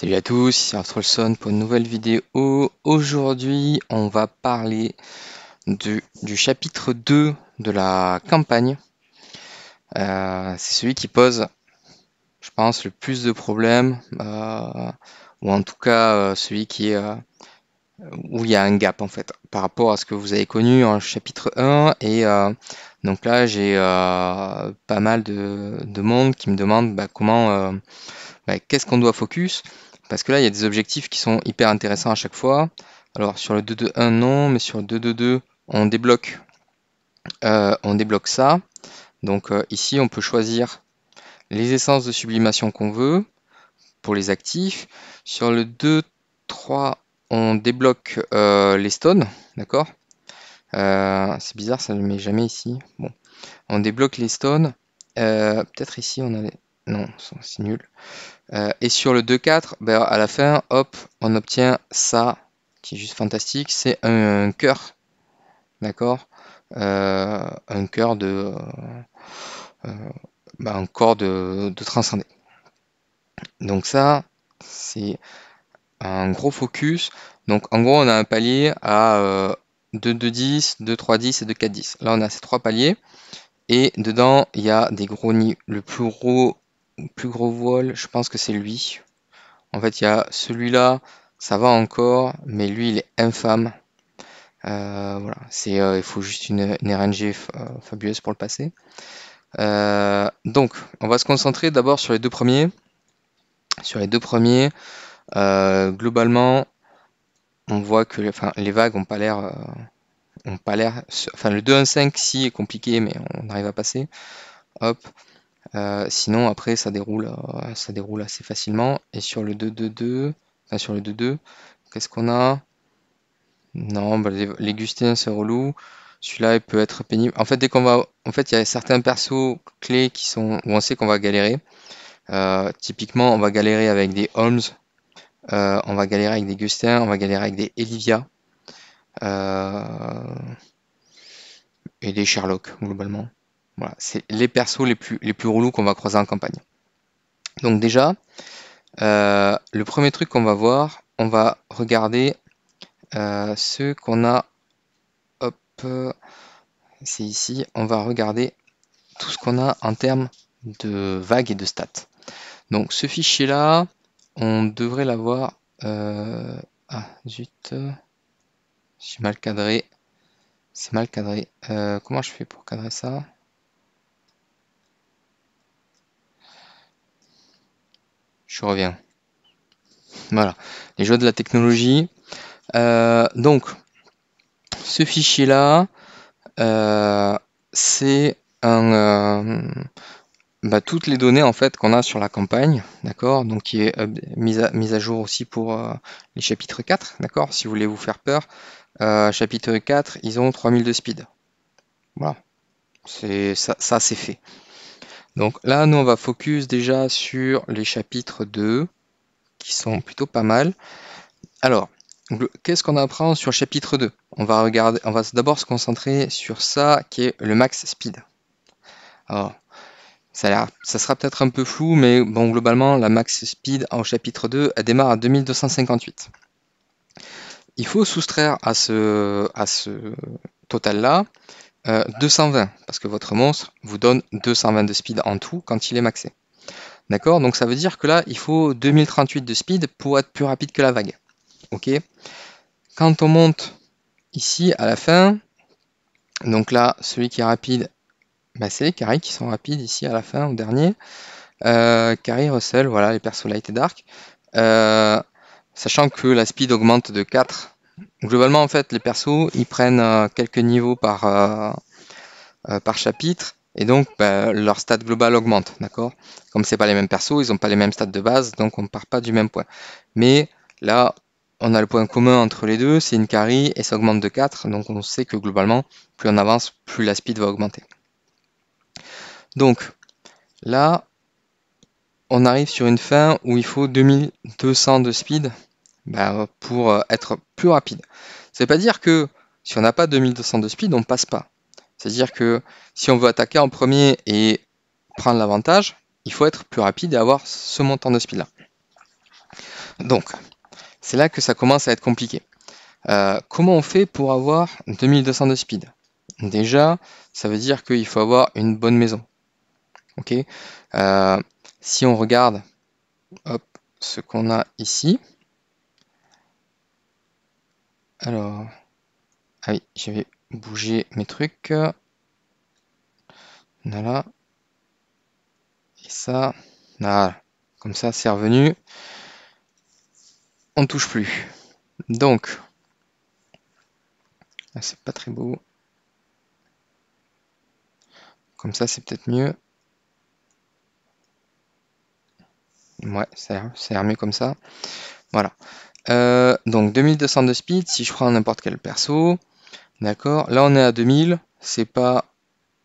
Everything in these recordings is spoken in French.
Salut à tous, c'est Olson pour une nouvelle vidéo. Aujourd'hui, on va parler du chapitre 2 de la campagne. Euh, c'est celui qui pose, je pense, le plus de problèmes, euh, ou en tout cas euh, celui qui est où il y a un gap en fait par rapport à ce que vous avez connu en chapitre 1 et donc là j'ai pas mal de, monde qui me demande bah, comment bah, qu'est-ce qu'on doit focus parce que là, il y a des objectifs qui sont hyper intéressants à chaque fois. Alors sur le 2-2-1, non, mais sur le 2-2-2, on débloque, euh, on débloque ça. Donc euh, ici, on peut choisir les essences de sublimation qu'on veut pour les actifs. Sur le 2-3, on débloque euh, les stones, d'accord C'est bizarre, ça ne le met jamais ici. Bon, on débloque les stones. Peut-être ici, on a les non, c'est nul. Euh, et sur le 2-4, ben, à la fin, hop, on obtient ça, qui est juste fantastique, c'est un, coeur cœur, d'accord euh, Un cœur de... Euh, ben, un corps de, de transcendé. Donc ça, c'est un gros focus. Donc en gros, on a un palier à 2, 2, 10, 2, 3, 10 et 2, 4, 10. Là, on a ces trois paliers. Et dedans, il y a des gros Le plus gros plus gros voile, je pense que c'est lui. En fait, il y a celui-là, ça va encore, mais lui, il est infâme. Euh, voilà, c'est, euh, il faut juste une, RNG euh, fabuleuse pour le passer. donc, on va se concentrer d'abord sur les deux premiers. Sur les deux premiers, globalement, on voit que enfin, les vagues n'ont pas l'air. ont pas l'air enfin, le 2-1-5, si, est compliqué, mais on arrive à passer. Hop. Euh, sinon, après, ça déroule, euh, ça déroule assez facilement. Et sur le 2-2-2, enfin, euh, sur le 2-2, qu'est-ce qu'on a Non, bah, les, les c'est relou. Celui-là, il peut être pénible. En fait, dès qu'on va, en fait, il y a certains persos clés qui sont où on sait qu'on va galérer. typiquement, on va galérer avec des Holmes, on va galérer avec des Gustins, on va galérer avec des Elivia et des Sherlock globalement. Voilà, c'est les persos les plus, les plus relous qu'on va croiser en campagne. Donc déjà, euh, le premier truc qu'on va voir, on va regarder euh, ce qu'on a. Hop, c'est ici. On va regarder tout ce qu'on a en termes de vagues et de stats. Donc ce fichier-là, on devrait l'avoir. Euh, ah zut, j'ai mal cadré. C'est mal cadré. comment je fais pour cadrer ça je reviens. Voilà, les jeux de la technologie. Euh, donc, ce fichier-là, euh, c'est un... Euh, bah, toutes les données en fait qu'on a sur la campagne, d'accord, donc qui est mise, à, mise à jour aussi pour les chapitres 4, d'accord, si vous voulez vous faire peur, chapitre 4, ils ont 3000 de speed. Voilà, ça c'est fait. Donc là, nous, on va focus déjà sur les chapitres 2, qui sont plutôt pas mal. Alors, qu'est-ce qu'on apprend sur chapitre 2 On va, va d'abord se concentrer sur ça, qui est le max speed. Alors, ça, ça sera peut-être un peu flou, mais bon, globalement, la max speed en chapitre 2, elle démarre à 2258. Il faut soustraire à ce, à ce total-là 220, euh, parce que votre monstre vous donne 220 de speed en tout quand il est maxé. D'accord Donc ça veut dire que là, il faut 2038 de speed pour être plus rapide que la vague. Ok Quand on monte ici à la fin, donc là, celui qui est rapide, bah, c'est les carrés qui sont rapides ici à la fin, au dernier. Euh, carré, Russell, voilà, les persos light et dark. Euh, sachant que la speed augmente de 4 globalement, en fait, les persos, ils prennent euh, quelques niveaux par, euh, euh, par chapitre. Et donc, bah, leur stade global augmente, d'accord Comme c'est pas les mêmes persos, ils n'ont pas les mêmes stats de base, donc on ne part pas du même point. Mais là, on a le point commun entre les deux, c'est une carie, et ça augmente de 4, donc on sait que globalement, plus on avance, plus la speed va augmenter. Donc, là, on arrive sur une fin où il faut 2200 de speed bah, pour euh, être plus rapide. Ça ne veut pas dire que si on n'a pas 2200 de speed, on passe pas. C'est-à-dire que si on veut attaquer en premier et prendre l'avantage, il faut être plus rapide et avoir ce montant de speed-là. Donc, c'est là que ça commence à être compliqué. Euh, comment on fait pour avoir 2200 de speed Déjà, ça veut dire qu'il faut avoir une bonne maison. Ok. Euh, si on regarde ce qu'on a ici, alors, ah oui, j'avais bougé mes trucs. Voilà. Et ça, voilà. Comme ça, c'est revenu. On ne touche plus. Donc, c'est pas très beau. Comme ça, c'est peut-être mieux. Ouais, ça a mieux comme ça. Voilà. Euh, donc 2200 de speed, si je prends n'importe quel perso, d'accord, là on est à 2000, c'est pas,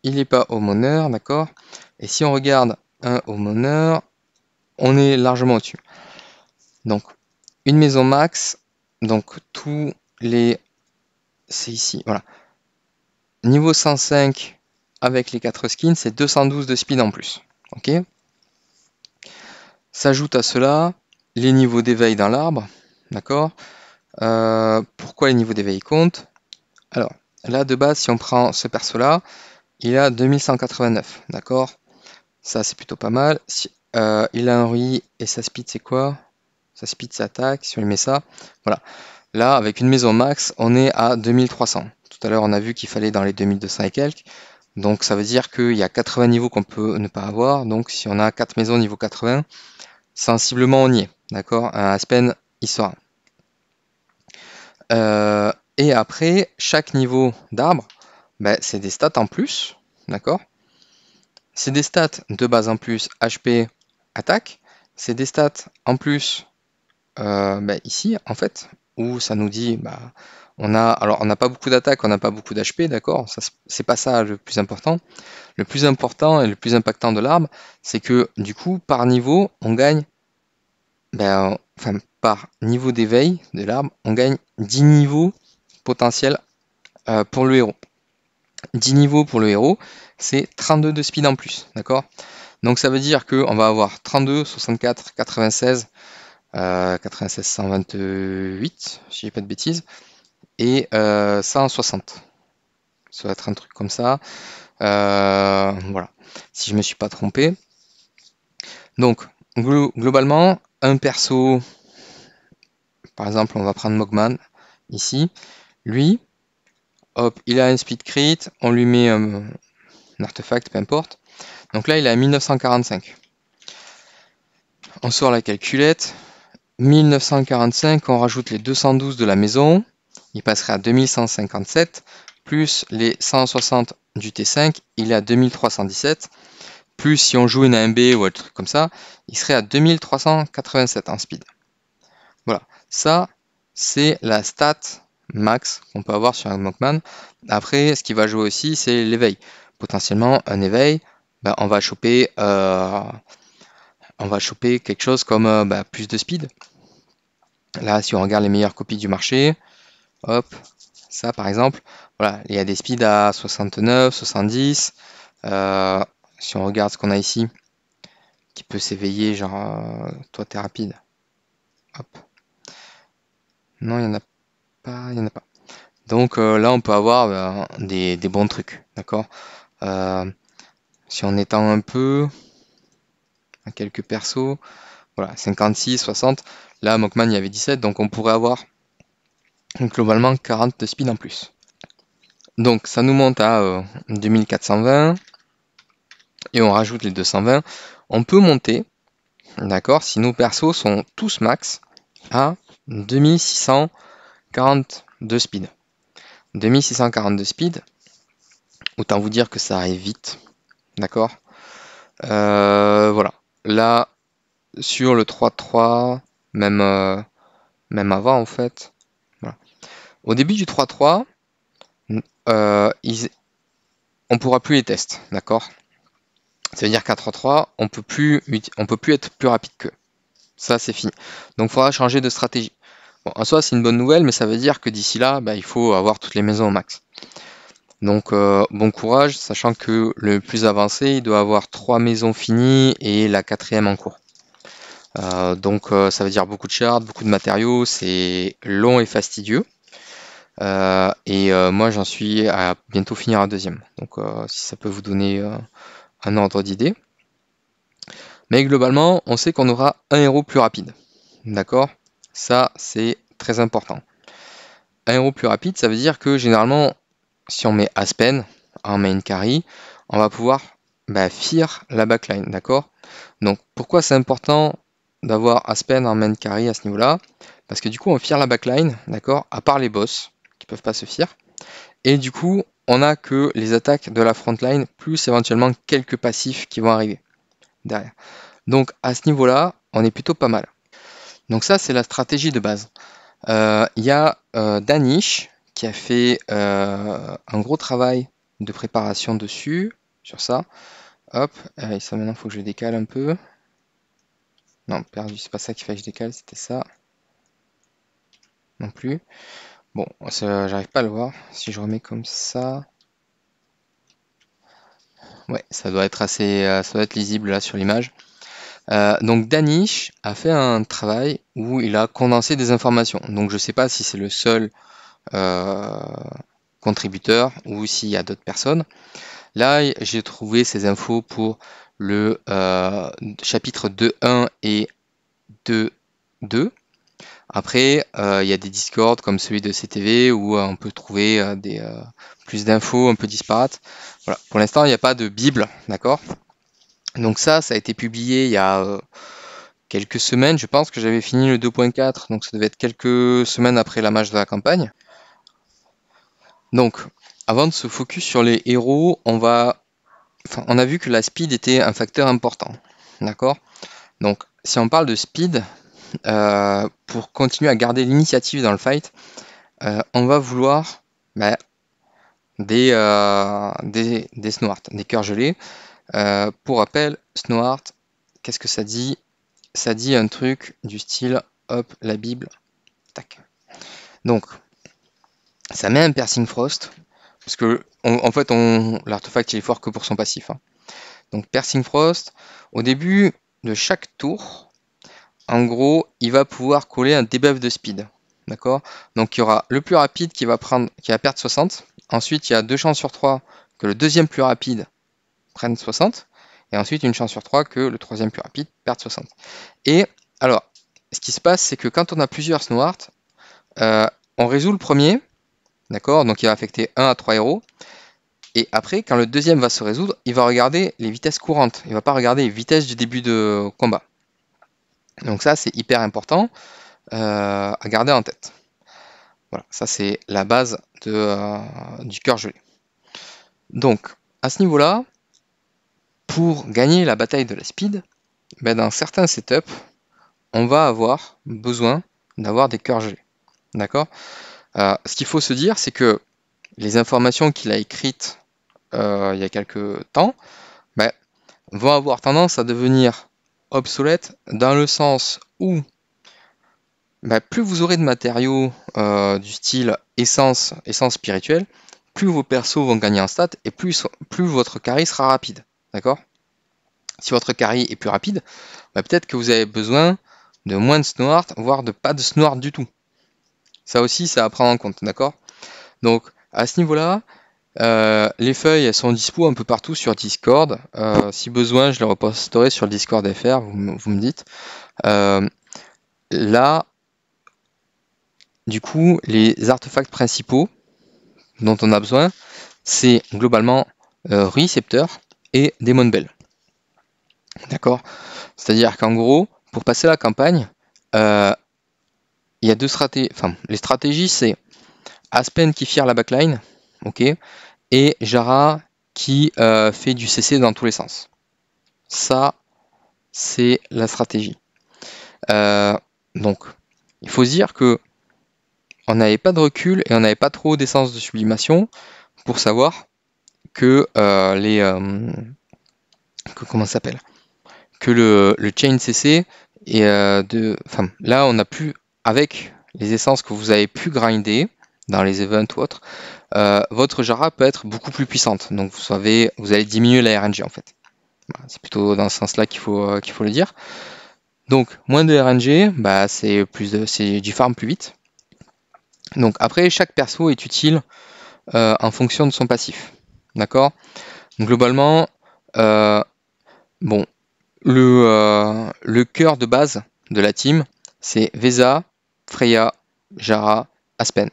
il n'est pas au honneur, d'accord, et si on regarde un moneur on est largement au-dessus. Donc une maison max, donc tous les, c'est ici, voilà, niveau 105 avec les 4 skins, c'est 212 de speed en plus, ok S'ajoute à cela les niveaux d'éveil dans l'arbre, D'accord euh, Pourquoi les niveaux d'éveil comptent Alors, là de base, si on prend ce perso-là, il a 2189. D'accord Ça, c'est plutôt pas mal. Euh, il a un rui et sa speed, c'est quoi Sa speed, s'attaque attaque. Si on lui met ça, voilà. Là, avec une maison max, on est à 2300. Tout à l'heure, on a vu qu'il fallait dans les 2200 et quelques. Donc ça veut dire qu'il y a 80 niveaux qu'on peut ne pas avoir. Donc si on a 4 maisons niveau 80, sensiblement on y est. D'accord Un Aspen histoire. Euh, et après, chaque niveau d'arbre, ben, c'est des stats en plus, d'accord C'est des stats de base en plus HP, attaque, c'est des stats en plus euh, ben, ici, en fait, où ça nous dit, bah, on a, alors on n'a pas beaucoup d'attaque, on n'a pas beaucoup d'HP, d'accord C'est pas ça le plus important. Le plus important et le plus impactant de l'arbre, c'est que du coup, par niveau, on gagne, ben, enfin, niveau d'éveil de l'arbre, on gagne 10 niveaux potentiels euh, pour le héros. 10 niveaux pour le héros, c'est 32 de speed en plus, d'accord Donc ça veut dire qu'on va avoir 32, 64, 96, 96, 128, si j'ai pas de bêtises, et 160. Euh, ça va être un truc comme ça. Euh, voilà, si je me suis pas trompé. Donc, globalement, un perso par exemple, on va prendre Mogman ici. Lui, hop, il a un speed crit, on lui met euh, un artefact, peu importe. Donc là, il est à 1945. On sort la calculette. 1945, on rajoute les 212 de la maison. Il passerait à 2157, plus les 160 du T5, il est à 2317. Plus si on joue une AMB ou un truc comme ça, il serait à 2387 en speed. Voilà, ça c'est la stat max qu'on peut avoir sur un Monkman. Après, ce qui va jouer aussi, c'est l'éveil. Potentiellement, un éveil, bah, on va choper, euh, on va choper quelque chose comme euh, bah, plus de speed. Là, si on regarde les meilleures copies du marché, hop, ça par exemple, voilà, il y a des speeds à 69, 70. Euh, si on regarde ce qu'on a ici, qui peut s'éveiller, genre, toi t'es rapide. Hop, non, il n'y en a pas. Il en a pas. Donc euh, là, on peut avoir bah, des, des, bons trucs. D'accord euh, Si on étend un peu à quelques persos, voilà, 56, 60. Là, Mockman, il y avait 17, donc on pourrait avoir globalement 40 de speed en plus. Donc ça nous monte à 2420 euh, et on rajoute les 220. On peut monter, d'accord, si nos persos sont tous max à 2642 speed. 2642 speed, autant vous dire que ça arrive vite, d'accord euh, Voilà, là, sur le 3-3, même, euh, même avant en fait, au début du 3-3, euh, ils, on pourra plus les tests, d'accord Ça veut dire qu'à 3-3, on ne peut plus être plus rapide qu'eux. Ça, c'est fini. Donc, il faudra changer de stratégie. Bon, en soi, c'est une bonne nouvelle, mais ça veut dire que d'ici là, bah, il faut avoir toutes les maisons au max. Donc euh, bon courage, sachant que le plus avancé, il doit avoir trois maisons finies et la quatrième en cours. Euh, donc euh, ça veut dire beaucoup de shards, beaucoup de matériaux, c'est long et fastidieux. et moi j'en suis à bientôt finir un deuxième. Donc si ça peut vous donner un ordre d'idée. Mais globalement, on sait qu'on aura un héros plus rapide. D'accord ça, c'est très important. Un héros plus rapide, ça veut dire que généralement, si on met Aspen en main carry, on va pouvoir bah, la backline, d'accord Donc pourquoi c'est important d'avoir Aspen en main carry à ce niveau-là Parce que du coup, on fire la backline, d'accord À part les boss, qui peuvent pas se fear. Et du coup, on n'a que les attaques de la frontline, plus éventuellement quelques passifs qui vont arriver derrière. Donc à ce niveau-là, on est plutôt pas mal. Donc ça, c'est la stratégie de base. Euh, il y a euh, Danish qui a fait euh, un gros travail de préparation dessus, sur ça. Hop, et ça maintenant, il faut que je décale un peu. Non, perdu, c'est pas ça qu'il fallait que je décale, c'était ça. Non plus. Bon, j'arrive pas à le voir. Si je remets comme ça... Ouais, ça doit être assez, ça doit être lisible là sur l'image. Euh, donc Danish a fait un travail où il a condensé des informations. Donc je ne sais pas si c'est le seul euh, contributeur ou s'il y a d'autres personnes. Là, j'ai trouvé ces infos pour le euh, chapitre 2.1 et 2.2. Après, il y a des discords comme celui de CTV où on peut trouver des, plus d'infos un peu disparates. Voilà. Pour l'instant, il n'y a pas de Bible, d'accord donc ça, ça a été publié il y a euh, quelques semaines. Je pense que j'avais fini le 2.4, donc ça devait être quelques semaines après la match de la campagne. Donc, avant de se focus sur les héros, on va, on a vu que la speed était un facteur important, d'accord Donc, si on parle de speed, euh, pour continuer à garder l'initiative dans le fight, euh, on va vouloir ben, des, des, des, des cœurs gelés. Euh, pour rappel, Snowheart, qu'est-ce que ça dit Ça dit un truc du style, hop, la Bible, tac. Donc, ça met un piercing frost, parce que en fait, l'artefact il est fort que pour son passif. Hein. Donc, piercing frost, au début de chaque tour, en gros, il va pouvoir coller un debuff de speed. D'accord Donc il y aura le plus rapide qui va prendre qui va perdre 60. Ensuite, il y a deux chances sur 3 que le deuxième plus rapide prennent 60, et ensuite une chance sur 3 que le troisième plus rapide perde 60. Et alors, ce qui se passe, c'est que quand on a plusieurs snow euh, on résout le premier, d'accord Donc il va affecter 1 à 3 héros. Et après, quand le deuxième va se résoudre, il va regarder les vitesses courantes. Il va pas regarder les vitesses du début de combat. Donc ça, c'est hyper important euh, à garder en tête. Voilà, ça c'est la base de, euh, du cœur gelé. Donc, à ce niveau-là, pour gagner la bataille de la speed, ben, dans certains setups, on va avoir besoin d'avoir des cœurs gelés. D'accord euh, Ce qu'il faut se dire, c'est que les informations qu'il a écrites euh, il y a quelques temps ben, vont avoir tendance à devenir obsolètes dans le sens où ben, plus vous aurez de matériaux euh, du style essence, essence spirituelle, plus vos persos vont gagner en stats et plus, plus votre carré sera rapide. D'accord Si votre carry est plus rapide, bah, peut-être que vous avez besoin de moins de snort voire de pas de snort du tout. Ça aussi, ça va prendre en compte, d'accord Donc, à ce niveau-là, euh, les feuilles, sont dispo un peu partout sur Discord. Euh, si besoin, je les reposterai sur le Discord FR, vous, me dites. Euh, là, du coup, les artefacts principaux dont on a besoin, c'est globalement récepteur, et Demon Bell. D'accord C'est-à-dire qu'en gros, pour passer la campagne, euh, il y a deux stratégies. Enfin, les stratégies, c'est Aspen qui fire la backline, ok, et Jara qui euh, fait du CC dans tous les sens. Ça, c'est la stratégie. Euh, donc, il faut se dire que on n'avait pas de recul et on n'avait pas trop d'essence de sublimation pour savoir que euh, les euh, que, comment s'appelle que le, le, chain CC et euh, de enfin là on a pu avec les essences que vous avez pu grinder dans les events ou autres, votre Jara peut être beaucoup plus puissante. Donc vous savez, vous allez diminuer la RNG en fait. c'est plutôt dans ce sens-là qu'il faut, qu'il faut le dire. Donc moins de RNG, bah, c'est plus de, c'est du farm plus vite. Donc après, chaque perso est utile en fonction de son passif. D'accord Globalement, euh, bon, euh, le, cœur de base de la team, c'est Vesa, Freya, Jara, Aspen.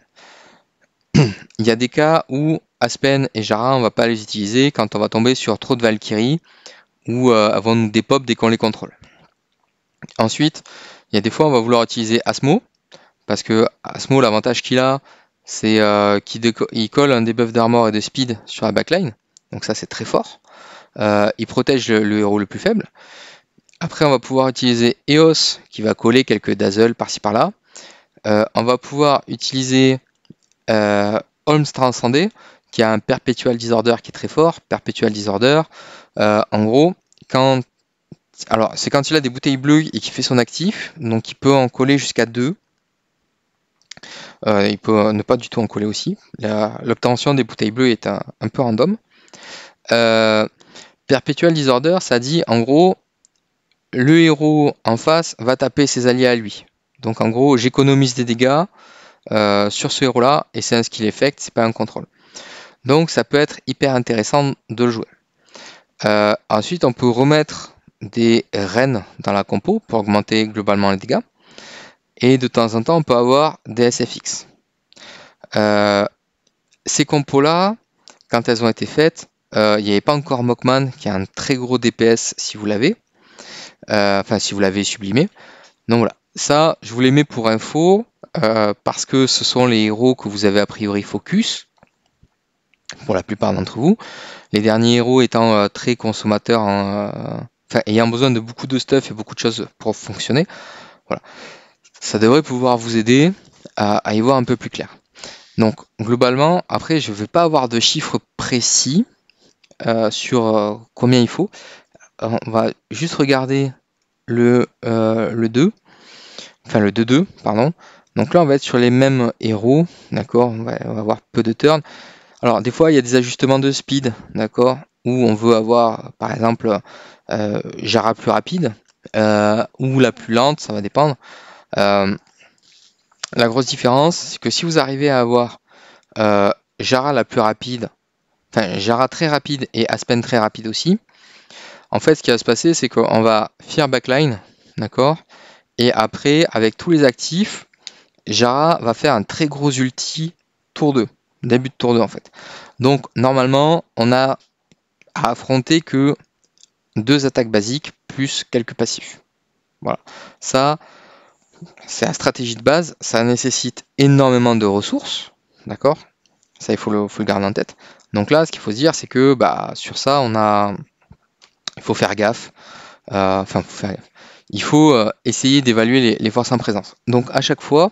Il y a des cas où Aspen et Jara, on va pas les utiliser quand on va tomber sur trop de Valkyrie ou euh, avant des pop dès qu'on les contrôle. Ensuite, il y a des fois, on va vouloir utiliser Asmo parce que Asmo, l'avantage qu'il a, c'est euh, qui qu'il colle un debuff d'armor et de speed sur la backline, donc ça c'est très fort. Euh, il protège le, héros le plus faible. Après, on va pouvoir utiliser EOS qui va coller quelques dazzles par-ci par-là. Euh, on va pouvoir utiliser Holmes Transcendé qui a un Perpetual Disorder qui est très fort. Perpetual Disorder, en gros, quand alors, c'est quand il a des bouteilles bleues et qu'il fait son actif, donc il peut en coller jusqu'à 2 euh, il peut ne pas du tout en coller aussi. L'obtention des bouteilles bleues est un, peu random. Euh, perpetual Disorder, ça dit en gros, le héros en face va taper ses alliés à lui. Donc en gros, j'économise des dégâts euh, sur ce héros-là, et c'est un skill effect, c'est pas un contrôle. Donc ça peut être hyper intéressant de le jouer. ensuite, on peut remettre des reines dans la compo pour augmenter globalement les dégâts et de temps en temps on peut avoir des SFX. Euh, ces compos-là, quand elles ont été faites, euh, il n'y avait pas encore Mockman qui a un très gros DPS si vous l'avez, euh, enfin si vous l'avez sublimé. Donc voilà, ça je vous les mets pour info parce que ce sont les héros que vous avez a priori focus pour la plupart d'entre vous. Les derniers héros étant très consommateurs, en, hein, enfin ayant besoin de beaucoup de stuff et beaucoup de choses pour fonctionner. Voilà ça devrait pouvoir vous aider à, y voir un peu plus clair. Donc globalement, après, je ne vais pas avoir de chiffres précis euh, sur euh, combien il faut. Euh, on va juste regarder le, le 2, enfin le 2-2, pardon. Donc là, on va être sur les mêmes héros, d'accord on, on va, avoir peu de turns. Alors des fois, il y a des ajustements de speed, d'accord Où on veut avoir, par exemple, Jara plus rapide ou la plus lente, ça va dépendre. Euh, la grosse différence, c'est que si vous arrivez à avoir euh, Jara la plus rapide, enfin Jara très rapide et Aspen très rapide aussi, en fait ce qui va se passer, c'est qu'on va faire backline, d'accord Et après, avec tous les actifs, Jara va faire un très gros ulti tour 2, début de tour 2 en fait. Donc normalement, on a à affronter que deux attaques basiques plus quelques passifs. Voilà. Ça, c'est la stratégie de base, ça nécessite énormément de ressources, d'accord Ça, il faut le, garder en tête. Donc là, ce qu'il faut dire, c'est que bah, sur ça, on a, il faut faire gaffe. Euh, il faut euh, essayer d'évaluer les, forces en présence. Donc à chaque fois,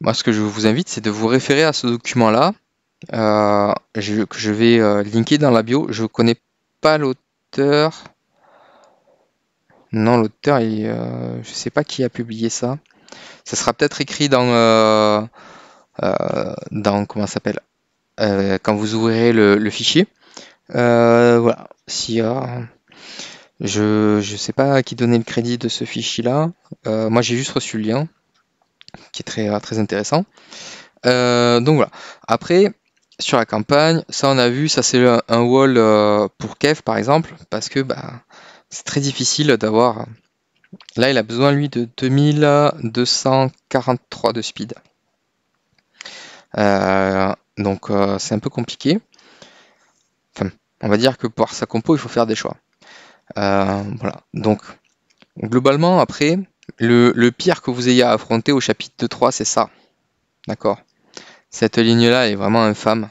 moi, ce que je vous invite, c'est de vous référer à ce document-là, euh, que je vais linker dans la bio. Je ne connais pas l'auteur. Non, l'auteur, je euh, ne je sais pas qui a publié ça. Ça sera peut-être écrit dans, euh, euh, Comment ça dans comment s'appelle quand vous ouvrirez le, fichier. voilà. Si je ne sais pas à qui donner le crédit de ce fichier-là. moi, j'ai juste reçu le lien, qui est très très intéressant. donc voilà. Après, sur la campagne, ça on a vu, ça c'est un, wall pour Kev par exemple, parce que bah, c'est très difficile d'avoir. Là, il a besoin, lui, de 2243 de speed. Euh, donc, euh, c'est un peu compliqué. on va dire que pour sa compo, il faut faire des choix. Euh, voilà. Donc, globalement, après, le, pire que vous ayez à affronter au chapitre 2-3, c'est ça. D'accord Cette ligne-là, est vraiment infâme.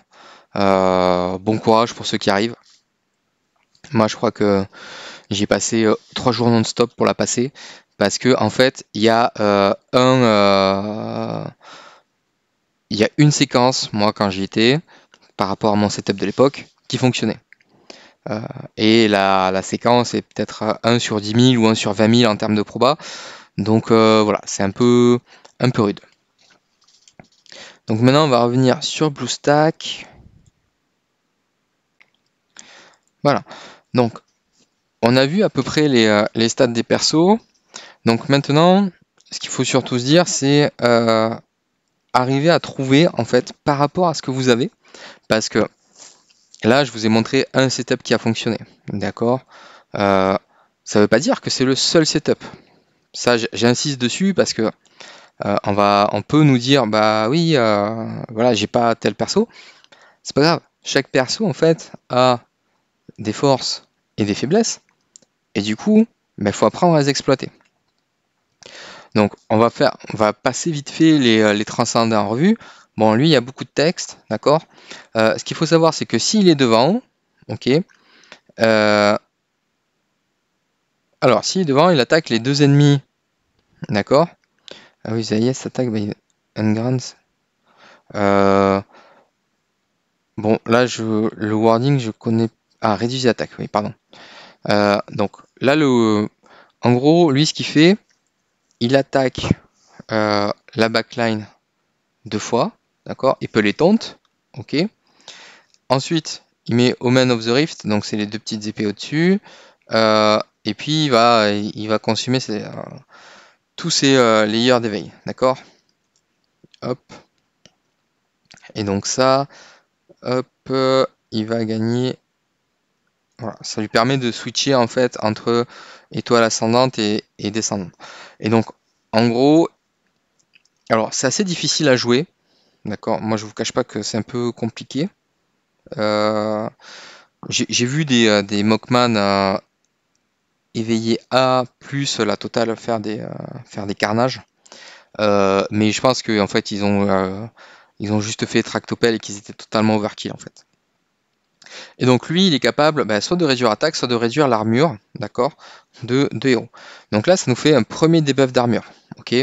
bon courage pour ceux qui arrivent. Moi, je crois que j'ai passé euh, trois jours non-stop pour la passer parce que en fait, il y a euh, un, euh, il y une séquence, moi quand j'y étais, par rapport à mon setup de l'époque, qui fonctionnait. et la, séquence est peut-être 1 sur 10 000 ou 1 sur 20 000 en termes de proba. Donc voilà, c'est un peu, un peu rude. Donc maintenant, on va revenir sur BlueStack. Voilà. Donc, on a vu à peu près les, euh, les stats des persos. Donc maintenant, ce qu'il faut surtout se dire, c'est euh, arriver à trouver, en fait, par rapport à ce que vous avez. Parce que là, je vous ai montré un setup qui a fonctionné. D'accord euh, Ça ne veut pas dire que c'est le seul setup. Ça, j'insiste dessus parce que on, va, on peut nous dire, bah oui, voilà, j'ai pas tel perso. C'est pas grave. Chaque perso, en fait, a des forces et des faiblesses. Et du coup, il ben, faut apprendre à les exploiter. Donc on va, faire, on va passer vite fait les, euh, les transcendants en revue. Bon, lui, il y a beaucoup de texte, d'accord euh, Ce qu'il faut savoir, c'est que s'il est devant, ok euh, Alors, s'il est devant, il attaque les deux ennemis, d'accord Ah oui, ça y est, ça attaque by ben, grand. bon, là, je, le wording, je connais... Ah, réduisez l'attaque, oui, pardon. Euh, donc là, le, en gros, lui, ce qu'il fait, il attaque euh, la backline deux fois, d'accord Il peut les tente, ok Ensuite, il met Omen of the Rift, donc c'est les deux petites épées au-dessus. Euh, et puis, il va, il va consumer tous ses layers d'éveil, d'accord Hop. Et donc ça, hop, il va gagner ça lui permet de switcher en fait entre étoile ascendante et, descendante. Et donc, en gros, alors c'est assez difficile à jouer, d'accord Moi, je vous cache pas que c'est un peu compliqué. Euh, j'ai vu des, euh, des Mockman à euh, A plus la totale faire des, faire des carnages. mais je pense que en fait, ils ont, ont juste fait tractopel et qu'ils étaient totalement overkill en fait. Et donc lui, il est capable bah, soit de réduire attaque, soit de réduire l'armure, d'accord, de, de, héros. Donc là, ça nous fait un premier debuff d'armure, ok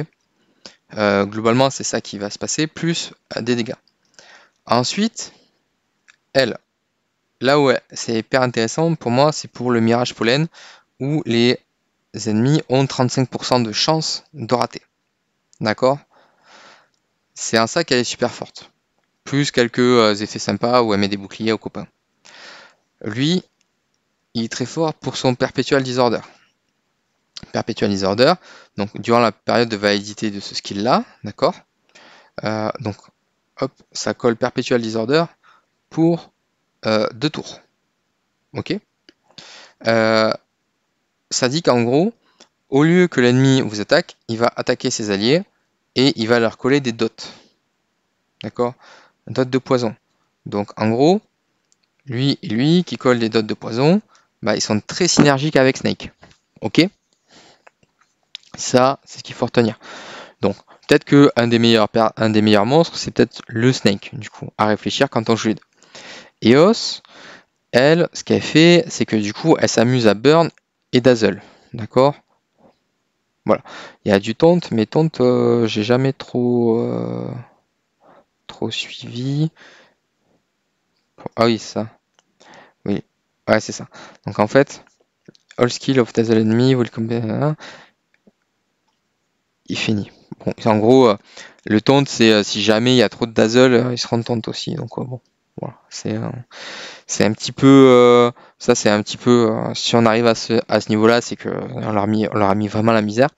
euh, Globalement, c'est ça qui va se passer, plus des dégâts. Ensuite, elle. Là où c'est hyper intéressant pour moi, c'est pour le Mirage Pollen, où les ennemis ont 35% de chance de rater. D'accord C'est en ça qu'elle est super forte. Plus quelques euh, effets sympas où elle met des boucliers aux copains lui, il est très fort pour son perpetual disorder. Perpetual disorder, donc durant la période de validité de ce skill-là, d'accord euh, Donc, hop, ça colle perpetual disorder pour euh, deux tours. Ok euh, Ça dit qu'en gros, au lieu que l'ennemi vous attaque, il va attaquer ses alliés et il va leur coller des dots. D'accord Dots de poison. Donc en gros, lui et lui, qui colle des dots de poison, bah, ils sont très synergiques avec Snake. Ok Ça, c'est ce qu'il faut retenir. Donc, peut-être qu'un des, meilleurs, un des meilleurs monstres, c'est peut-être le Snake, du coup, à réfléchir quand on joue les deux. Eos, elle, ce qu'elle fait, c'est que du coup, elle s'amuse à Burn et Dazzle. D'accord Voilà. Il y a du Tonte, mais Tonte, euh, j'ai jamais trop, euh, trop suivi. Ah oui, ça. Ouais, c'est ça. Donc en fait, all skill of dazzle enemy will hein, hein. Il finit. en gros, euh, le taunt, c'est euh, si jamais il y a trop de dazzle, euh, il se rend taunt aussi. Donc bon, voilà. C'est un petit peu. ça, c'est un petit peu. si on arrive à ce, à ce niveau-là, c'est que on leur, a mis, on leur a mis vraiment la misère.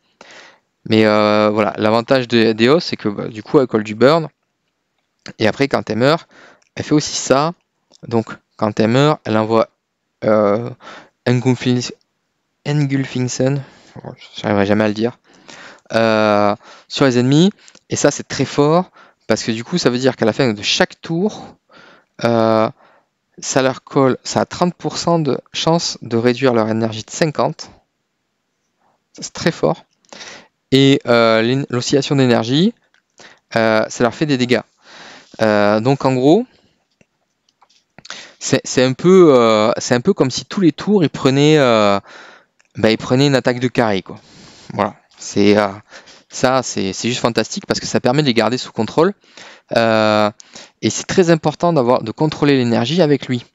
Mais voilà, l'avantage de Deos, c'est que bah, du coup, elle colle du burn. Et après, quand elle meurt, elle fait aussi ça. Donc, quand elle meurt, elle envoie euh, Engulfingsen, je jamais à le dire, euh, sur les ennemis. Et ça, c'est très fort, parce que du coup, ça veut dire qu'à la fin de chaque tour, euh, ça leur colle, ça a 30% de chance de réduire leur énergie de 50. C'est très fort. Et euh, l'oscillation d'énergie, ça leur fait des dégâts. donc en gros, c'est un peu euh, c'est un peu comme si tous les tours ils prenaient euh, bah, une attaque de carré voilà c'est euh, ça c'est juste fantastique parce que ça permet de les garder sous contrôle et c'est très important d'avoir de contrôler l'énergie avec lui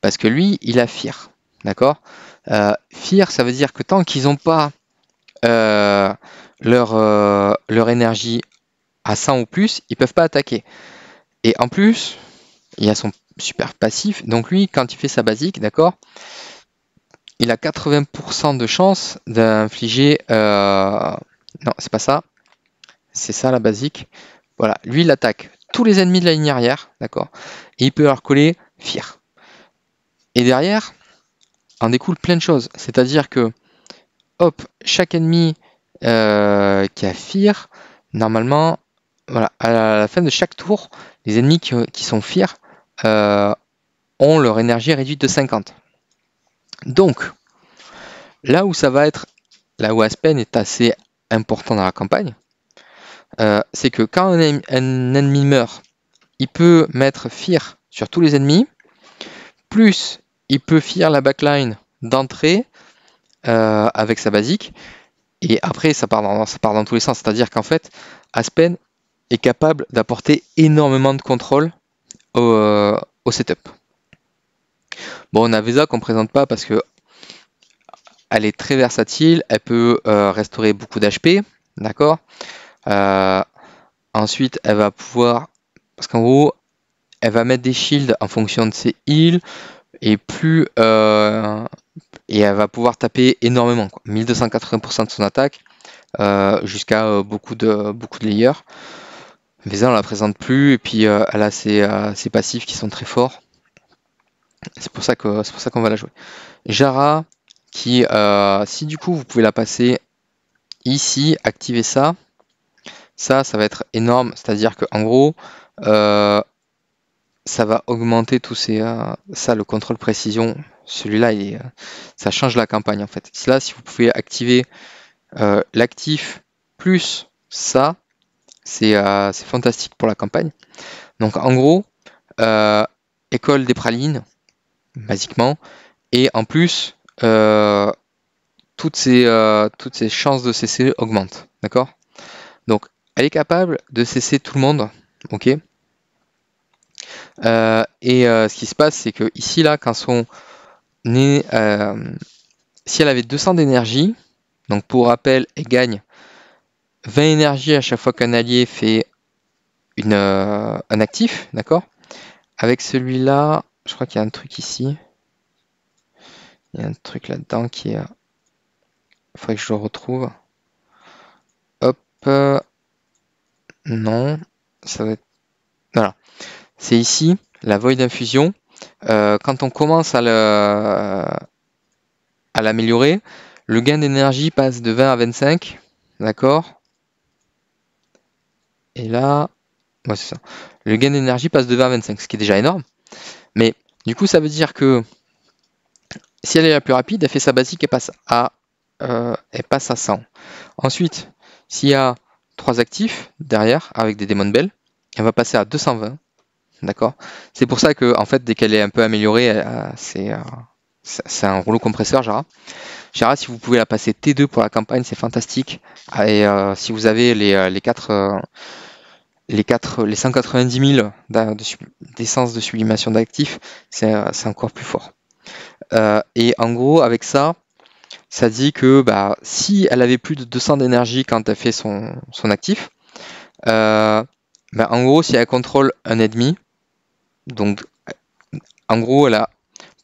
parce que lui il a fear d'accord fear ça veut dire que tant qu'ils n'ont pas leur leur énergie à 100 ou plus ils peuvent pas attaquer et en plus il y a son super passif. Donc lui, quand il fait sa basique, d'accord, il a 80% de chance d'infliger. Euh, non, c'est pas ça. C'est ça la basique. Voilà, lui il attaque tous les ennemis de la ligne arrière, d'accord, et il peut leur coller fier. Et derrière, en découle plein de choses. C'est-à-dire que, hop, chaque ennemi euh, qui a fear, normalement, voilà, à la fin de chaque tour, les ennemis qui, qui sont fiers euh, ont leur énergie réduite de 50. Donc, là où ça va être, là où Aspen est assez important dans la campagne, euh, c'est que quand un, ennemi meurt, il peut mettre Fear sur tous les ennemis, plus il peut Fear la backline d'entrée euh, avec sa basique, et après ça part ça part dans tous les sens, c'est-à-dire qu'en fait, Aspen est capable d'apporter énormément de contrôle euh, au, setup. Bon, on a VESA qu'on ne présente pas parce que elle est très versatile, elle peut euh, restaurer beaucoup d'HP, d'accord euh, Ensuite, elle va pouvoir, parce qu'en gros, elle va mettre des shields en fonction de ses heals, et plus, et elle va pouvoir taper énormément, quoi. 1280% de son attaque, jusqu'à beaucoup, de, beaucoup de layers. Mais on la présente plus, et puis euh, elle a euh, ses, passifs qui sont très forts. C'est pour ça que c'est pour ça qu'on va la jouer. Jara, qui, euh, si du coup vous pouvez la passer ici, activer ça, ça, ça va être énorme. C'est-à-dire que en gros, euh, ça va augmenter tous ces, ça, le contrôle précision. Celui-là, ça change la campagne en fait. Là, si vous pouvez activer l'actif plus ça, euh, c'est fantastique pour la campagne. Donc en gros, euh, école des pralines, basiquement, et en plus, euh, toutes, ces, chances de cesser augmentent. D'accord Donc elle est capable de cesser tout le monde. Ok et ce qui se passe, c'est que ici, là, quand son si elle avait 200 d'énergie, donc pour rappel, elle gagne 20 énergies à chaque fois qu'un allié fait une, euh, un actif, d'accord Avec celui-là, je crois qu'il y a un truc ici. Il y a un truc là-dedans qui est... Il faudrait que je le retrouve. Hop. Euh, non. Ça va être... Voilà. C'est ici, la voie d'infusion. Euh, quand on commence à l'améliorer, le... À le gain d'énergie passe de 20 à 25. D'accord et là, c'est ça. Le gain d'énergie passe de 20 à 25, ce qui est déjà énorme. Mais du coup, ça veut dire que si elle est la plus rapide, elle fait sa basique, et passe à, euh, passe à 100. Ensuite, s'il y a 3 actifs derrière avec des démons belles, elle va passer à 220. D'accord C'est pour ça que, en fait, dès qu'elle est un peu améliorée, euh, euh, c'est, un rouleau compresseur, Jara. Jara, si vous pouvez la passer T2 pour la campagne, c'est fantastique. Et si vous avez les, les quatre, les, les 190 000 d'essence de sublimation d'actifs, c'est encore plus fort. Euh, et en gros, avec ça, ça dit que bah, si elle avait plus de 200 d'énergie quand elle fait son, actif, euh, bah, en gros, si elle contrôle un ennemi, donc en gros, elle a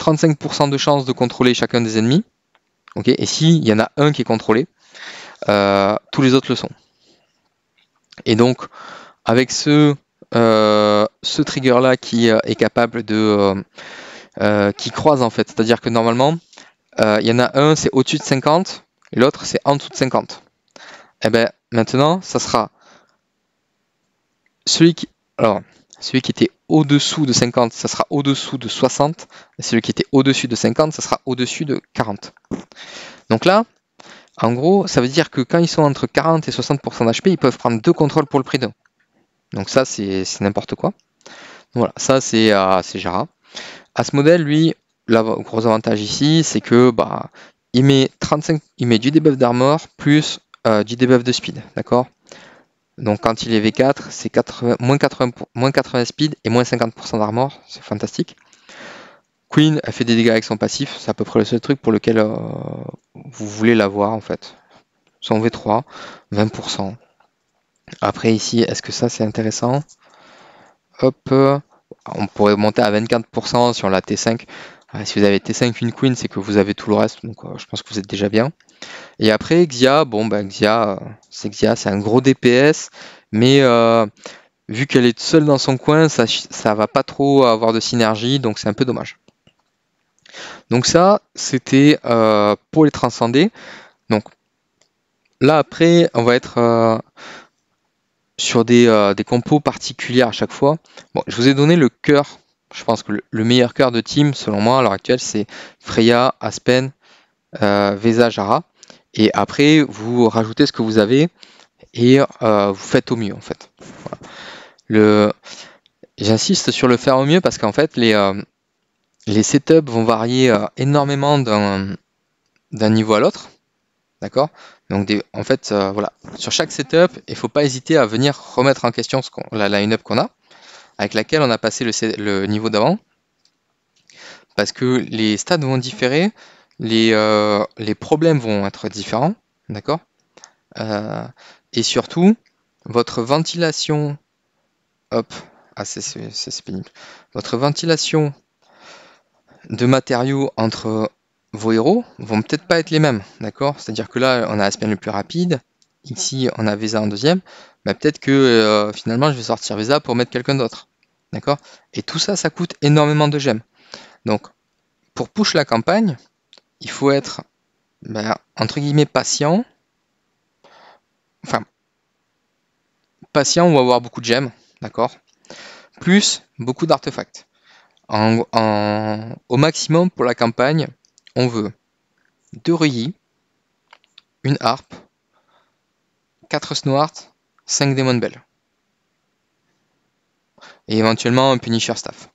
35% de chance de contrôler chacun des ennemis, ok et s'il y en a un qui est contrôlé, euh, tous les autres le sont. Et donc, avec ce, euh, ce trigger là qui euh, est capable de euh, qui croise en fait. C'est-à-dire que normalement, il y en a un c'est au-dessus de 50 et l'autre c'est en dessous de 50. Et eh ben maintenant, ça sera celui qui alors celui qui était au-dessous de 50, ça sera au-dessous de 60. Et celui qui était au-dessus de 50, ça sera au-dessus de 40. Donc là, en gros, ça veut dire que quand ils sont entre 40 et 60% d'HP, ils peuvent prendre deux contrôles pour le prix d'un. Donc ça, c'est n'importe quoi. Voilà, ça c'est c'est Jara. À ce modèle, lui, le gros avantage ici, c'est que bah, il met 35, il met du debuff d'armor plus euh, du debuff de speed, d'accord Donc quand il est V4, c'est moins, 80, speed et moins 50% d'armor, c'est fantastique. Queen, elle fait des dégâts avec son passif, c'est à peu près le seul truc pour lequel euh, vous voulez l'avoir en fait. Son V3, 20%, après ici, est-ce que ça c'est intéressant Hop, on pourrait monter à 24% sur la T5. si vous avez T5 une queen, c'est que vous avez tout le reste, donc euh, je pense que vous êtes déjà bien. Et après Xia, bon ben Xia, euh, c'est Xia, c'est un gros DPS, mais euh, vu qu'elle est seule dans son coin, ça, ça va pas trop avoir de synergie, donc c'est un peu dommage. Donc ça, c'était pour les transcender. Donc là après, on va être sur euh, des, compos particulières à chaque fois. je vous ai donné le cœur. Je pense que le, meilleur cœur de team, selon moi, à l'heure actuelle, c'est Freya, Aspen, euh, Vesa, Jara. Et après, vous rajoutez ce que vous avez et euh, vous faites au mieux, en fait. Le... J'insiste sur le faire au mieux parce qu'en fait, les, les setups vont varier énormément d'un niveau à l'autre. D'accord Donc en fait, euh, voilà, sur chaque setup, il ne faut pas hésiter à venir remettre en question la line-up qu'on a, avec laquelle on a passé le, niveau d'avant, parce que les stades vont différer, les, euh, les problèmes vont être différents, d'accord euh, Et surtout, votre ventilation, hop, ah c'est pénible, votre ventilation de matériaux entre vos héros vont peut-être pas être les mêmes, d'accord C'est-à-dire que là, on a Aspen le plus rapide, ici, on a Vesa en deuxième, mais bah, peut-être que euh, finalement, je vais sortir Vesa pour mettre quelqu'un d'autre, d'accord Et tout ça, ça coûte énormément de gemmes. Donc, pour push la campagne, il faut être, bah, entre guillemets, patient, enfin, patient ou avoir beaucoup de gemmes, d'accord Plus beaucoup d'artefacts. au maximum pour la campagne, on veut deux ruyis, une harpe, 4 snowarts, 5 Demon Bell. Et éventuellement un Punisher Staff.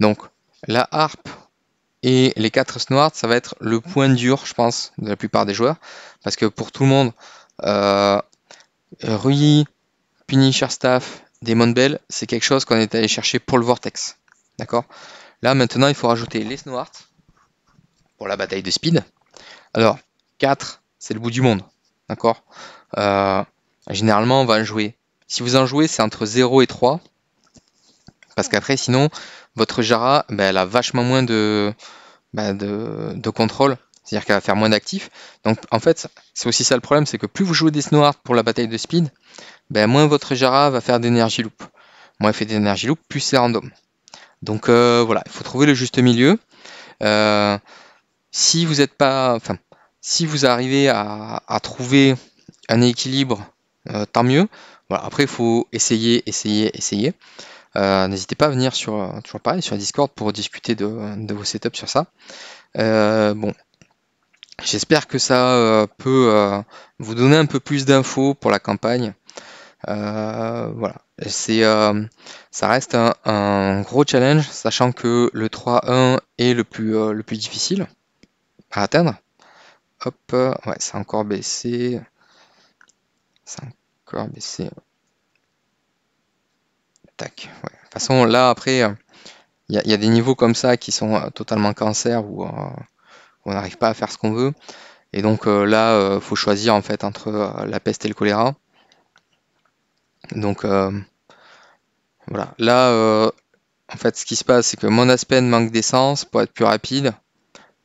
Donc la harpe et les 4 snowarts, ça va être le point dur, je pense, de la plupart des joueurs. Parce que pour tout le monde, euh, euh Punisher Staff, Demon Bell, c'est quelque chose qu'on est allé chercher pour le Vortex. D'accord Là maintenant, il faut rajouter les snowarts pour la bataille de Speed. Alors, 4, c'est le bout du monde. D'accord euh, Généralement, on va en jouer. Si vous en jouez, c'est entre 0 et 3. Parce qu'après, sinon, votre Jara, ben, elle a vachement moins de, ben, de, de contrôle. C'est-à-dire qu'elle va faire moins d'actifs. Donc, en fait, c'est aussi ça le problème c'est que plus vous jouez des Snow pour la bataille de Speed, ben, moins votre Jara va faire d'énergie loop. Moins elle fait d'énergie loop, plus c'est random. Donc euh, voilà, il faut trouver le juste milieu. Euh, si vous pas, enfin, si vous arrivez à, trouver un équilibre, euh, tant mieux. Voilà, après, il faut essayer, essayer, essayer. Euh, n'hésitez pas à venir sur, euh, toujours sur Discord pour discuter de, vos setups sur ça. bon, j'espère que ça peut vous donner un peu plus d'infos pour la campagne. voilà, c'est ça reste un, gros challenge, sachant que le 3-1 est le plus, le plus difficile à atteindre. Hop, euh, ouais, c'est encore baissé. c'est encore baissé. Tac, De toute façon, là, après, euh, il y, a des niveaux comme ça qui sont euh, totalement cancer où, on n'arrive pas à faire ce qu'on veut. Et donc là, il faut choisir en fait entre la peste et le choléra. Donc voilà, là, en fait, ce qui se passe, c'est que mon Aspen manque d'essence pour être plus rapide.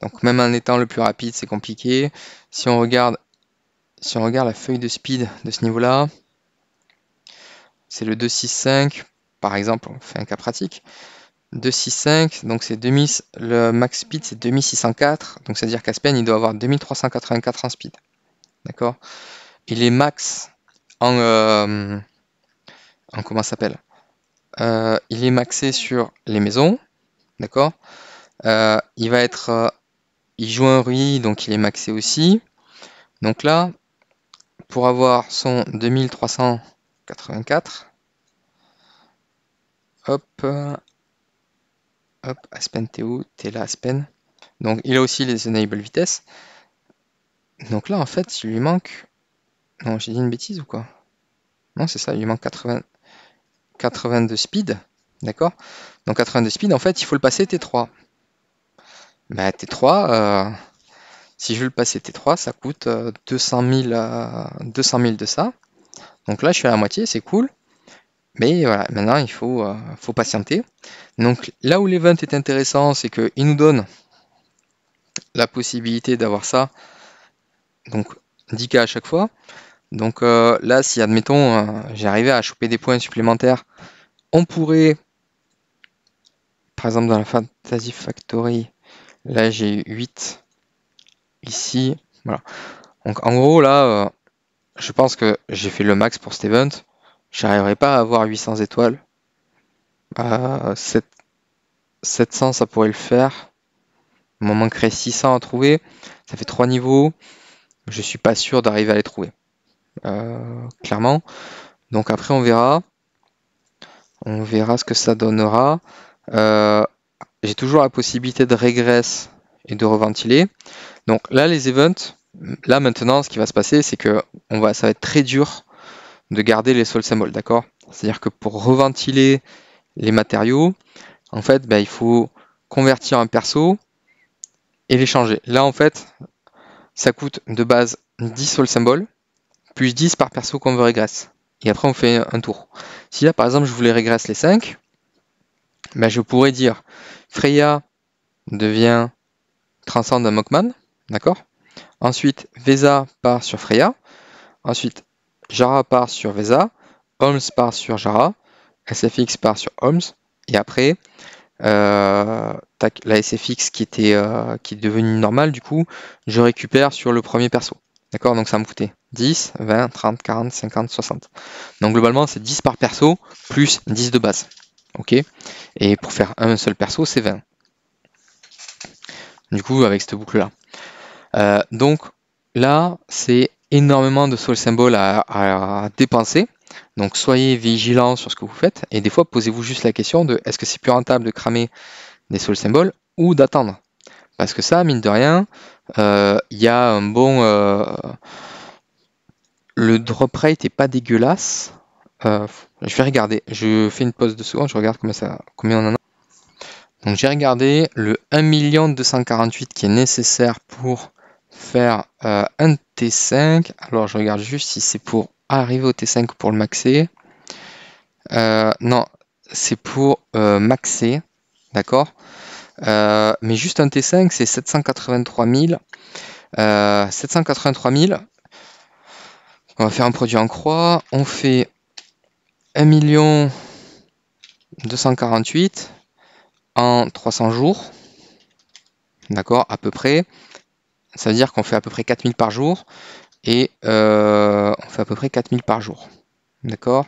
Donc même en étant le plus rapide, c'est compliqué. Si on regarde si on regarde la feuille de speed de ce niveau-là, c'est le 265 par exemple, on fait un cas pratique. 265, donc c'est demi le max speed c'est 2604, donc c'est-à-dire qu'Aspen il doit avoir 2384 en speed. D'accord Il est max en, Comment euh, en comment s'appelle euh, Il est maxé sur les maisons, d'accord euh, Il va être il joue un Rui, donc il est maxé aussi. Donc là, pour avoir son 2384, hop, hop, Aspen où t'es là Aspen. Donc il a aussi les enable vitesse. Donc là, en fait, il lui manque... Non, j'ai dit une bêtise ou quoi Non, c'est ça, il lui manque 80... 82 speed, d'accord Donc 82 speed, en fait, il faut le passer T3 bah, T3, euh, si je veux le passer T3, ça coûte 200 euh, 000, euh, de ça. Donc là, je suis à la moitié, c'est cool. Mais voilà, maintenant, il faut, faut patienter. Donc là où l'event est intéressant, c'est qu'il nous donne la possibilité d'avoir ça. Donc 10K à chaque fois. Donc là, si admettons, j'ai j'arrivais à choper des points supplémentaires, on pourrait, par exemple dans la Fantasy Factory, Là, j'ai 8 ici. Voilà. Donc, en gros, là, euh, je pense que j'ai fait le max pour cet event. J'arriverai pas à avoir 800 étoiles. 700, bah, ça pourrait le faire. Il m'en manquerait 600 à trouver. Ça fait 3 niveaux. Je suis pas sûr d'arriver à les trouver. Euh, clairement. Donc après, on verra. On verra ce que ça donnera. Euh, j'ai toujours la possibilité de régresse et de reventiler. Donc là, les events, là maintenant, ce qui va se passer, c'est que on va, ça va être très dur de garder les sols symboles, d'accord C'est-à-dire que pour reventiler les matériaux, en fait, bah, il faut convertir un perso et les changer. Là, en fait, ça coûte de base 10 sol symboles, plus 10 par perso qu'on veut régresse. Et après, on fait un tour. Si là, par exemple, je voulais régresse les 5, bah, je pourrais dire, Freya devient transcende un Mokman, d'accord Ensuite, Vesa part sur Freya. Ensuite, Jara part sur Vesa. Holmes part sur Jara. SFX part sur Holmes. Et après, euh, la SFX qui, était, euh, qui est devenue normale, du coup, je récupère sur le premier perso. D'accord Donc ça me coûtait 10, 20, 30, 40, 50, 60. Donc globalement, c'est 10 par perso plus 10 de base ok Et pour faire un seul perso, c'est 20. Du coup, avec cette boucle-là. Euh, donc là, c'est énormément de soul symbol à, dépenser. Donc soyez vigilants sur ce que vous faites. Et des fois, posez-vous juste la question de est-ce que c'est plus rentable de cramer des soul symbols ou d'attendre Parce que ça, mine de rien, il euh, y a un bon... Euh, le drop rate est pas dégueulasse. Je vais regarder. Je fais une pause de souvent. je regarde combien, ça, combien on en a. Donc j'ai regardé le 1 248 qui est nécessaire pour faire euh, un T5. Alors je regarde juste si c'est pour arriver au T5 pour le maxer. Euh, non, c'est pour euh, maxer, d'accord Mais juste un T5, c'est 783 000. 783 000. On va faire un produit en croix. On fait 1 million 248 en 300 jours. D'accord, à peu près. Ça veut dire qu'on fait à peu près 4000 par jour. Et euh, on fait à peu près 4000 par jour. D'accord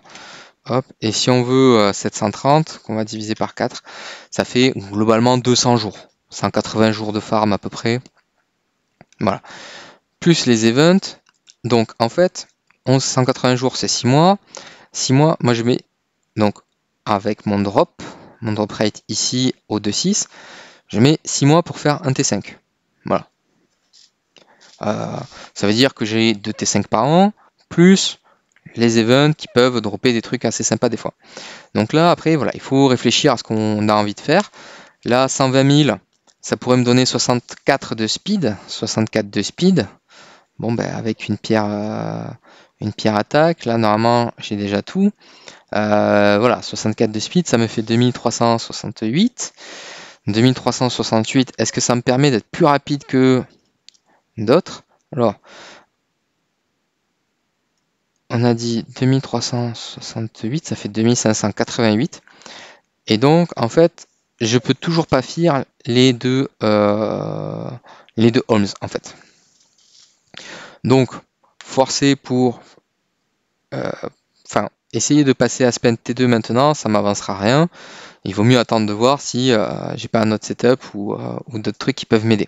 Et si on veut 730, euh, qu'on va diviser par 4, ça fait globalement 200 jours. 180 jours de farm à peu près. Voilà. Plus les events. Donc en fait, 1180 180 jours, c'est 6 mois. 6 mois, moi je mets donc avec mon drop, mon drop rate ici au 2.6, je mets 6 mois pour faire un T5. Voilà. Euh, ça veut dire que j'ai 2 T5 par an, plus les events qui peuvent dropper des trucs assez sympas des fois. Donc là, après, voilà, il faut réfléchir à ce qu'on a envie de faire. Là, 120 000, ça pourrait me donner 64 de speed. 64 de speed. Bon, ben, avec une pierre, euh, une pierre attaque. Là, normalement, j'ai déjà tout. Euh, voilà, 64 de speed, ça me fait 2368. 2368, est-ce que ça me permet d'être plus rapide que d'autres Alors, on a dit 2368, ça fait 2588. Et donc, en fait, je peux toujours pas faire les deux, euh, les deux Holmes, en fait. Donc, forcer pour euh, enfin, essayer de passer à Spend T2 maintenant, ça m'avancera rien. Il vaut mieux attendre de voir si euh, j'ai pas un autre setup euh, ou, d'autres trucs qui peuvent m'aider.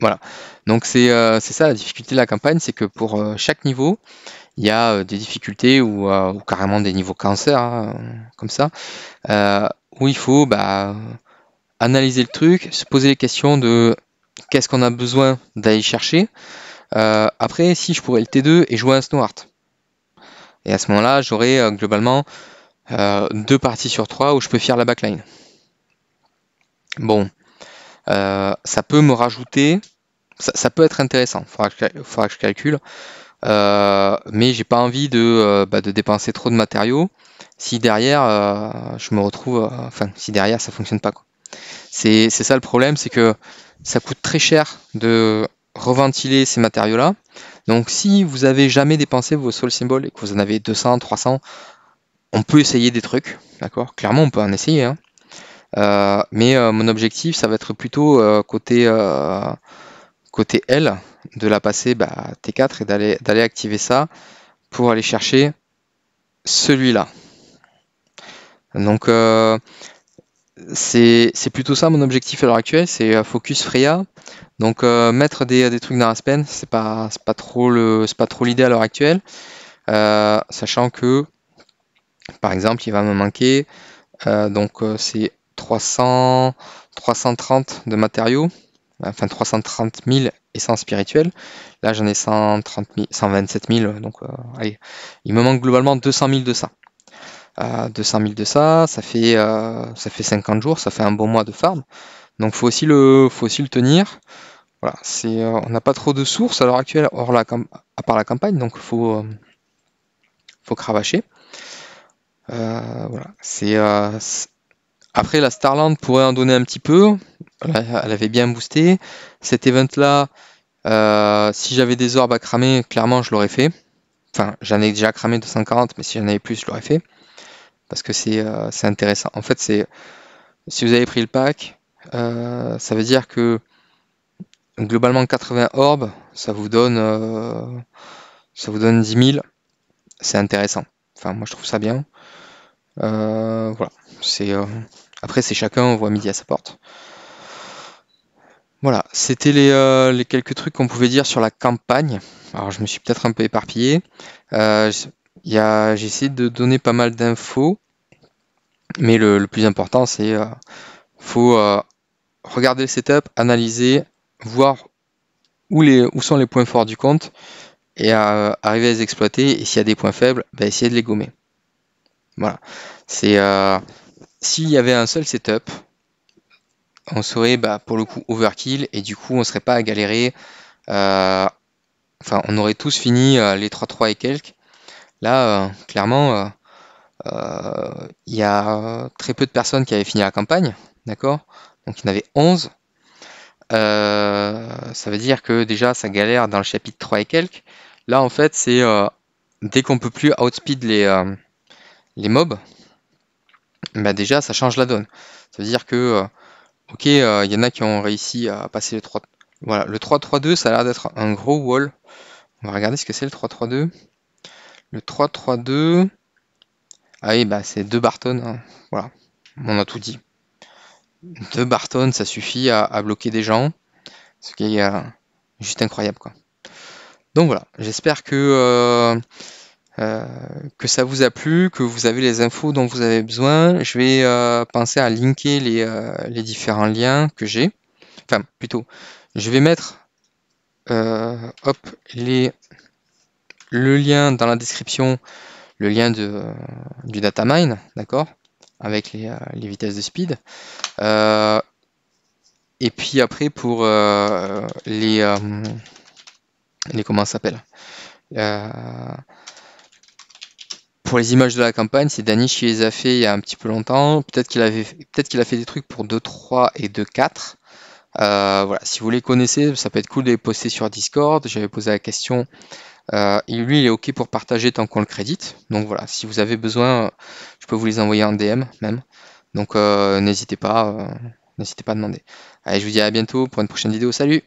Voilà. Donc c'est ça la difficulté de la campagne, c'est que pour chaque niveau, il y a des difficultés ou, carrément des niveaux cancer, hein, comme ça, où il faut bah, analyser le truc, se poser les questions de qu'est-ce qu'on a besoin d'aller chercher, euh, après, si je pourrais le T2 et jouer un Snowheart. Et à ce moment-là, j'aurai euh, globalement euh, deux parties sur trois où je peux faire la backline. Bon, ça peut me rajouter, ça, peut être intéressant, il faudra, que je calcule, mais j'ai pas envie de, bah, de, dépenser trop de matériaux si derrière je me retrouve, enfin, si derrière ça fonctionne pas. C'est ça le problème, c'est que ça coûte très cher de, reventiler ces matériaux-là. Donc si vous avez jamais dépensé vos soul symbols et que vous en avez 200, 300, on peut essayer des trucs, d'accord Clairement, on peut en essayer. Hein. Euh, mais euh, mon objectif, ça va être plutôt euh, côté, côté L, de la passer bah, T4 et d'aller activer ça pour aller chercher celui-là. Donc c'est plutôt ça mon objectif à l'heure actuelle, c'est focus Freya, donc euh, mettre des, trucs dans Aspen, c'est pas, pas trop pas trop l'idée à l'heure actuelle, euh, sachant que par exemple il va me manquer euh, donc c'est 330 de matériaux, enfin 330 000 essences spirituelles. Là j'en ai 130 127 000, donc allez, il me manque globalement 200 000 de ça. 200 000 de ça, ça fait, ça fait 50 jours, ça fait un bon mois de farm. Donc faut aussi le, faut aussi le tenir. Voilà, c'est, euh, on n'a pas trop de sources à l'heure actuelle, hors la, à part la campagne, donc faut, euh, faut cravacher. Euh, voilà, c'est après la Starland pourrait en donner un petit peu. Elle avait bien boosté. Cet event là, si j'avais des orbes à cramer, clairement je l'aurais fait. Enfin, j'en ai déjà cramé 240, mais si j'en avais plus, je l'aurais fait. Parce que c'est intéressant. En fait, c'est si vous avez pris le pack, euh, ça veut dire que globalement 80 orbes, ça vous donne, euh, ça vous donne 10 000. C'est intéressant. Enfin, moi je trouve ça bien. Euh, voilà. C'est, après, c'est chacun, on voit midi à sa porte. Voilà, c'était les, quelques trucs qu'on pouvait dire sur la campagne. Alors, je me suis peut-être un peu éparpillé. j'ai essayé de donner pas mal d'infos. Mais le, plus important, c'est faut regarder le setup, analyser, voir où, sont les points forts du compte et euh, arriver à les exploiter. Et s'il y a des points faibles, ben, essayer de les gommer. Voilà. C'est euh, s'il y avait un seul setup, on serait bah, pour le coup overkill et du coup on ne serait pas à galérer. Euh, enfin, on aurait tous fini les 3-3 et quelques. Là, clairement, il y a très peu de personnes qui avaient fini la campagne, d'accord donc il y en avait 11. Euh, ça veut dire que déjà ça galère dans le chapitre 3 et quelques. Là en fait c'est euh, dès qu'on peut plus outspeed les, euh, les mobs, bah déjà ça change la donne. Ça veut dire que ok il y en a qui ont réussi à passer le 3. Voilà, le 3-3-2 ça a l'air d'être un gros wall. On va regarder ce que c'est le 3-3-2. Le 3-3-2. Ah oui bah c'est deux Barton. Hein. Voilà, on a tout dit. De Barton, ça suffit à, bloquer des gens. Ce qui est euh, juste incroyable. Quoi. Donc voilà, j'espère que, euh, euh, que ça vous a plu, que vous avez les infos dont vous avez besoin. Je vais penser à linker les, les différents liens que j'ai. Enfin, plutôt, je vais mettre hop, les, le lien dans la description, le lien de, du datamine, d'accord avec euh, les, vitesses de speed. Euh, et puis après pour euh, les, les comment ça s'appelle pour les images de la campagne, c'est Danish qui les a fait il y a un petit peu longtemps. Peut-être qu'il avait, peut-être qu'il a fait des trucs pour 2-3 et 2.4. Euh, voilà, si vous les connaissez, ça peut être cool de les poster sur Discord. J'avais posé la question euh, lui, il est OK pour partager tant qu'on le crédite. Donc voilà, si vous avez besoin, euh, je peux vous les envoyer en DM même. Donc euh, n'hésitez pas, euh, n'hésitez pas à demander. Allez, je vous dis à bientôt pour une prochaine vidéo. Salut